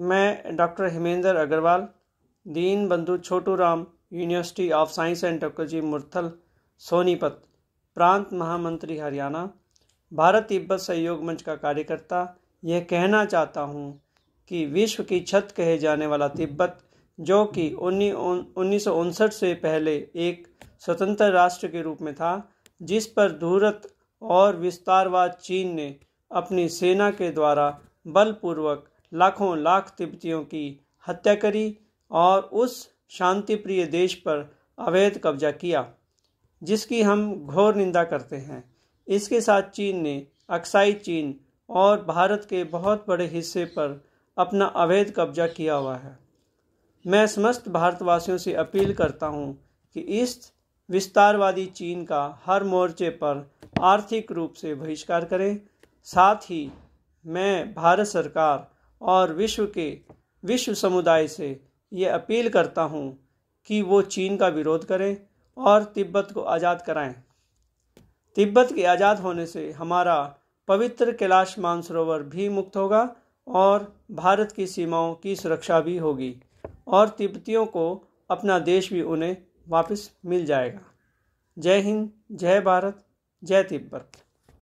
मैं doctor Hemendra Agarwal Deen Bandhu Chhotu Ram university of science and technology Murthal Sonipat प्रांत महामंत्री हरियाणा भारत तिब्बत सहयोग मंच का कार्यकर्ता यह कहना चाहता हूँ कि विश्व की छत कहे जाने वाला तिब्बत जो कि उन्नीस से पहले एक स्वतंत्र राष्ट्र के रूप में था जिस पर धूरत और विस्तारवाद चीन ने अपनी सेना के द्वारा बलपूर्वक लाखों लाख तिब्बतियों की हत्या करी और उस शांति प्रिय देश पर अवैध कब्जा किया जिसकी हम घोर निंदा करते हैं इसके साथ चीन ने अक्साई चीन और भारत के बहुत बड़े हिस्से पर अपना अवैध कब्जा किया हुआ है मैं समस्त भारतवासियों से अपील करता हूँ कि इस विस्तारवादी चीन का हर मोर्चे पर आर्थिक रूप से बहिष्कार करें साथ ही मैं भारत सरकार और विश्व के विश्व समुदाय से ये अपील करता हूँ कि वो चीन का विरोध करें और तिब्बत को आज़ाद कराएं। तिब्बत के आज़ाद होने से हमारा पवित्र कैलाश मानसरोवर भी मुक्त होगा और भारत की सीमाओं की सुरक्षा भी होगी और तिब्बतियों को अपना देश भी उन्हें वापस मिल जाएगा जय हिंद जय भारत जय तिब्बत